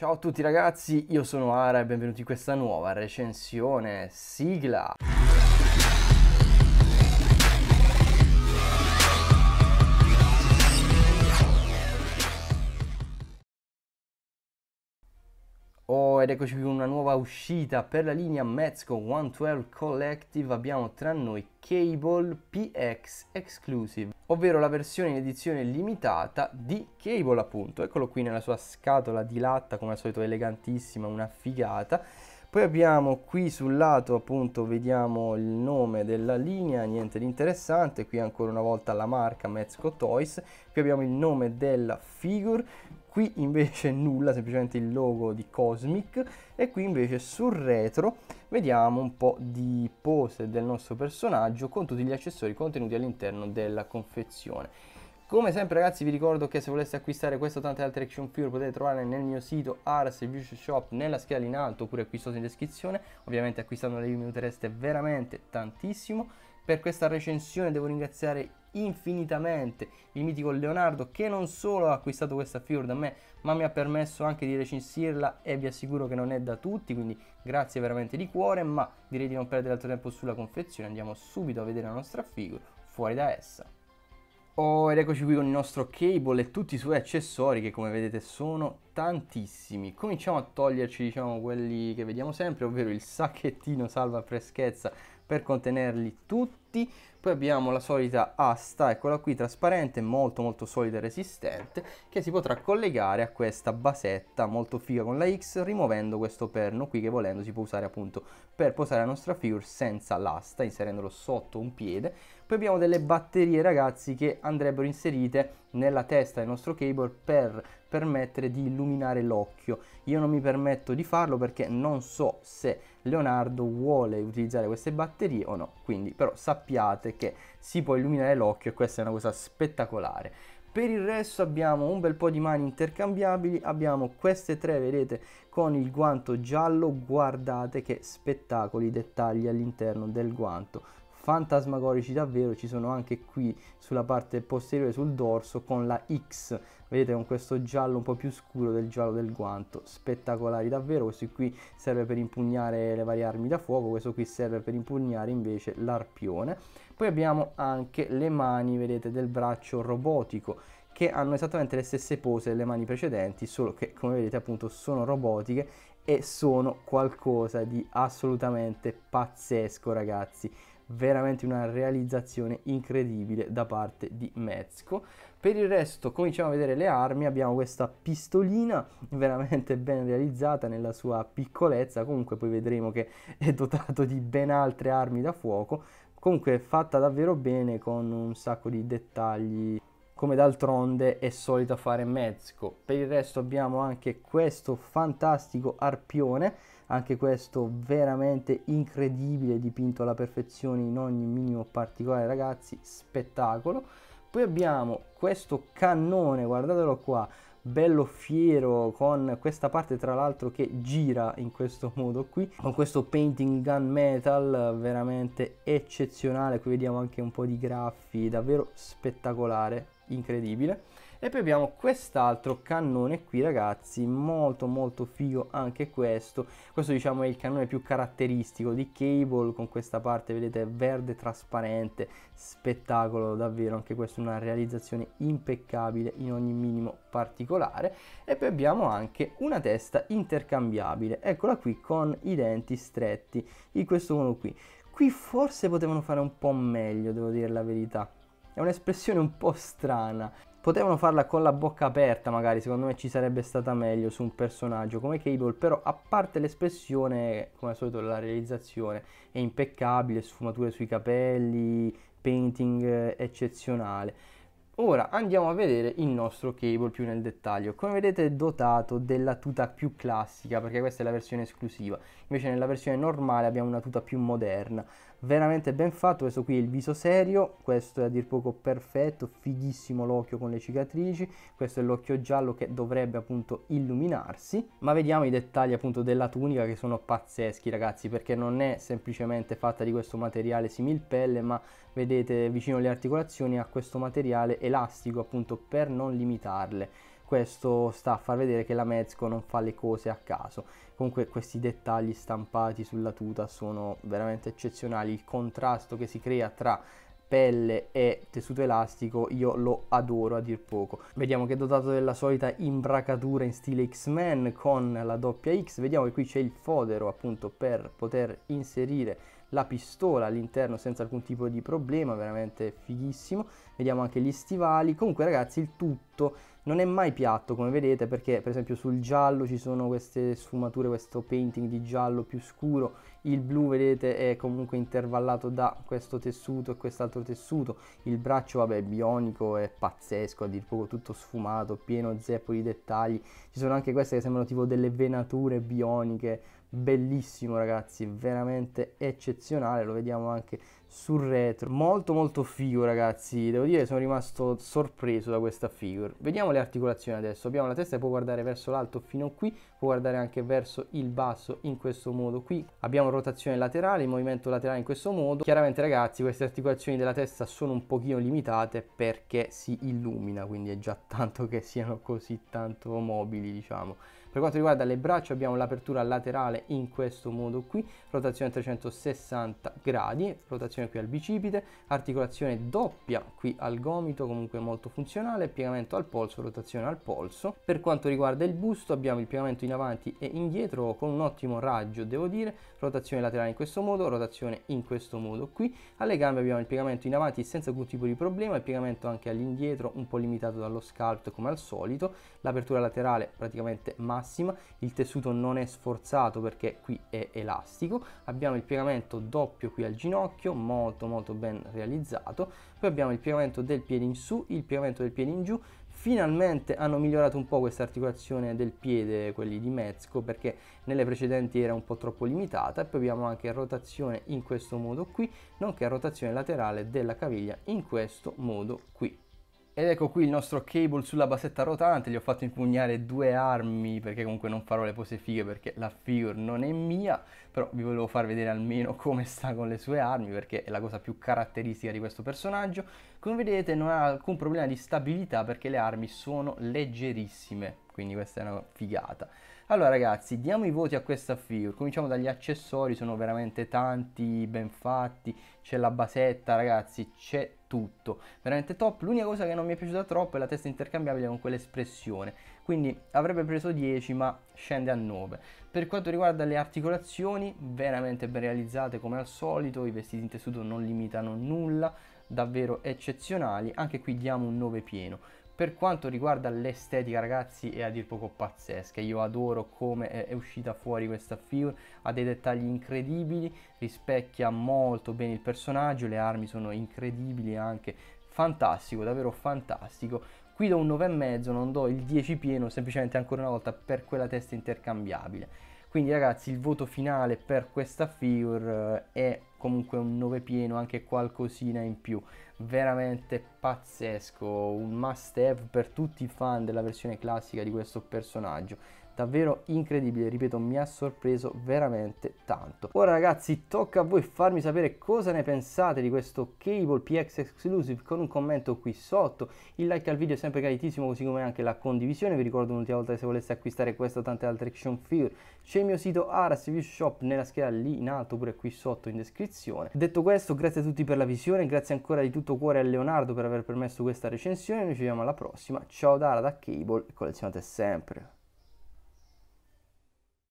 Ciao a tutti ragazzi, io sono Ara e benvenuti in questa nuova recensione sigla. Oh, ed eccoci con una nuova uscita per la linea Mezco 112 Collective abbiamo tra noi Cable PX Exclusive ovvero la versione in edizione limitata di Cable appunto eccolo qui nella sua scatola di latta come al solito elegantissima una figata poi abbiamo qui sul lato appunto vediamo il nome della linea niente di interessante qui ancora una volta la marca Mezco Toys qui abbiamo il nome della figure qui invece nulla, semplicemente il logo di Cosmic e qui invece sul retro vediamo un po' di pose del nostro personaggio con tutti gli accessori contenuti all'interno della confezione. Come sempre ragazzi vi ricordo che se voleste acquistare questo o tante altre action figure potete trovarle nel mio sito Ars Future Shop nella scheda in alto oppure qui sotto in descrizione. Ovviamente acquistandole vi mi aiutereste veramente tantissimo. Per questa recensione devo ringraziare infinitamente il mitico Leonardo che non solo ha acquistato questa figura da me ma mi ha permesso anche di recensirla e vi assicuro che non è da tutti quindi grazie veramente di cuore ma direi di non perdere altro tempo sulla confezione andiamo subito a vedere la nostra figura fuori da essa Oh, ed eccoci qui con il nostro cable e tutti i suoi accessori che come vedete sono tantissimi. Cominciamo a toglierci diciamo quelli che vediamo sempre, ovvero il sacchettino salva freschezza per contenerli tutti poi abbiamo la solita asta eccola qui trasparente molto molto solida e resistente che si potrà collegare a questa basetta molto figa con la X rimuovendo questo perno qui che volendo si può usare appunto per posare la nostra figure senza l'asta inserendolo sotto un piede poi abbiamo delle batterie ragazzi che andrebbero inserite nella testa del nostro cable per permettere di illuminare l'occhio. Io non mi permetto di farlo perché non so se Leonardo vuole utilizzare queste batterie o no. Quindi però sappiate che si può illuminare l'occhio e questa è una cosa spettacolare. Per il resto abbiamo un bel po' di mani intercambiabili, abbiamo queste tre, vedete, con il guanto giallo, guardate che spettacoli, dettagli all'interno del guanto fantasmagorici davvero ci sono anche qui sulla parte posteriore sul dorso con la X vedete con questo giallo un po' più scuro del giallo del guanto spettacolari davvero questo qui serve per impugnare le varie armi da fuoco questo qui serve per impugnare invece l'arpione poi abbiamo anche le mani vedete del braccio robotico che hanno esattamente le stesse pose delle mani precedenti solo che come vedete appunto sono robotiche e sono qualcosa di assolutamente pazzesco ragazzi veramente una realizzazione incredibile da parte di Mezco. Per il resto cominciamo a vedere le armi, abbiamo questa pistolina veramente ben realizzata nella sua piccolezza, comunque poi vedremo che è dotato di ben altre armi da fuoco, comunque fatta davvero bene con un sacco di dettagli come d'altronde è solito fare Mezco. Per il resto abbiamo anche questo fantastico arpione anche questo veramente incredibile dipinto alla perfezione in ogni minimo particolare ragazzi spettacolo poi abbiamo questo cannone guardatelo qua bello fiero con questa parte tra l'altro che gira in questo modo qui con questo painting gun metal veramente eccezionale qui vediamo anche un po' di graffi davvero spettacolare incredibile e poi abbiamo quest'altro cannone qui ragazzi molto molto figo anche questo questo diciamo è il cannone più caratteristico di Cable con questa parte vedete verde trasparente spettacolo davvero anche questa è una realizzazione impeccabile in ogni minimo particolare e poi abbiamo anche una testa intercambiabile eccola qui con i denti stretti in questo uno qui qui forse potevano fare un po' meglio devo dire la verità è un'espressione un po' strana Potevano farla con la bocca aperta magari, secondo me ci sarebbe stata meglio su un personaggio come Cable, però a parte l'espressione, come al solito la realizzazione è impeccabile, sfumature sui capelli, painting eh, eccezionale. Ora andiamo a vedere il nostro cable più nel dettaglio. Come vedete è dotato della tuta più classica perché questa è la versione esclusiva. Invece nella versione normale abbiamo una tuta più moderna veramente ben fatto questo qui è il viso serio questo è a dir poco perfetto fighissimo l'occhio con le cicatrici questo è l'occhio giallo che dovrebbe appunto illuminarsi ma vediamo i dettagli appunto della tunica che sono pazzeschi ragazzi perché non è semplicemente fatta di questo materiale similpelle ma vedete vicino alle articolazioni ha questo materiale elastico appunto per non limitarle questo sta a far vedere che la Mezco non fa le cose a caso. Comunque questi dettagli stampati sulla tuta sono veramente eccezionali, il contrasto che si crea tra pelle e tessuto elastico io lo adoro a dir poco vediamo che è dotato della solita imbracatura in stile X-Men con la doppia X vediamo che qui c'è il fodero appunto per poter inserire la pistola all'interno senza alcun tipo di problema, veramente fighissimo. Vediamo anche gli stivali, comunque ragazzi il tutto non è mai piatto come vedete perché per esempio sul giallo ci sono queste sfumature, questo painting di giallo più scuro, il blu vedete è comunque intervallato da questo tessuto e quest'altro tessuto, il braccio vabbè è bionico, è pazzesco a dir poco, tutto sfumato, pieno zeppo di dettagli, ci sono anche queste che sembrano tipo delle venature bioniche, bellissimo ragazzi veramente eccezionale lo vediamo anche sul retro molto molto figo ragazzi devo dire che sono rimasto sorpreso da questa figure vediamo le articolazioni adesso abbiamo la testa che può guardare verso l'alto fino a qui può guardare anche verso il basso in questo modo qui abbiamo rotazione laterale movimento laterale in questo modo chiaramente ragazzi queste articolazioni della testa sono un pochino limitate perché si illumina quindi è già tanto che siano così tanto mobili diciamo per quanto riguarda le braccia abbiamo l'apertura laterale in questo modo qui rotazione 360 gradi rotazione articolazione qui al bicipite, articolazione doppia qui al gomito, comunque molto funzionale, piegamento al polso, rotazione al polso. Per quanto riguarda il busto abbiamo il piegamento in avanti e indietro con un ottimo raggio, devo dire, rotazione laterale in questo modo, rotazione in questo modo qui. Alle gambe abbiamo il piegamento in avanti senza alcun tipo di problema, il piegamento anche all'indietro un po' limitato dallo sculpt come al solito, l'apertura laterale praticamente massima, il tessuto non è sforzato perché qui è elastico, abbiamo il piegamento doppio qui al ginocchio, molto molto ben realizzato poi abbiamo il piegamento del piede in su il piegamento del piede in giù finalmente hanno migliorato un po' questa articolazione del piede quelli di Mezco perché nelle precedenti era un po' troppo limitata e poi abbiamo anche rotazione in questo modo qui nonché rotazione laterale della caviglia in questo modo qui ed ecco qui il nostro cable sulla basetta rotante, gli ho fatto impugnare due armi perché comunque non farò le pose fighe perché la figure non è mia, però vi volevo far vedere almeno come sta con le sue armi perché è la cosa più caratteristica di questo personaggio. Come vedete non ha alcun problema di stabilità perché le armi sono leggerissime, quindi questa è una figata. Allora ragazzi, diamo i voti a questa figure. Cominciamo dagli accessori, sono veramente tanti, ben fatti. C'è la basetta, ragazzi, c'è tutto. Veramente top. L'unica cosa che non mi è piaciuta troppo è la testa intercambiabile con quell'espressione. Quindi avrebbe preso 10 ma scende a 9. Per quanto riguarda le articolazioni, veramente ben realizzate come al solito. I vestiti in tessuto non limitano nulla davvero eccezionali, anche qui diamo un 9 pieno. Per quanto riguarda l'estetica ragazzi è a dir poco pazzesca, io adoro come è uscita fuori questa figure, ha dei dettagli incredibili, rispecchia molto bene il personaggio, le armi sono incredibili anche, fantastico, davvero fantastico. Qui do un 9,5, non do il 10 pieno, semplicemente ancora una volta per quella testa intercambiabile. Quindi ragazzi il voto finale per questa figure eh, è comunque un 9 pieno, anche qualcosina in più. Veramente pazzesco, un must have per tutti i fan della versione classica di questo personaggio. Davvero incredibile, ripeto, mi ha sorpreso veramente tanto. Ora ragazzi, tocca a voi farmi sapere cosa ne pensate di questo Cable PX Exclusive con un commento qui sotto. Il like al video è sempre caritissimo, così come anche la condivisione. Vi ricordo un'ultima volta che se voleste acquistare questo o tante altre action figure, c'è il mio sito Aras View Shop nella scheda lì in alto oppure qui sotto in descrizione descrizione. Detto questo, grazie a tutti per la visione, grazie ancora di tutto cuore a Leonardo per aver permesso questa recensione, noi ci vediamo alla prossima, ciao Dara da Cable collezionate sempre.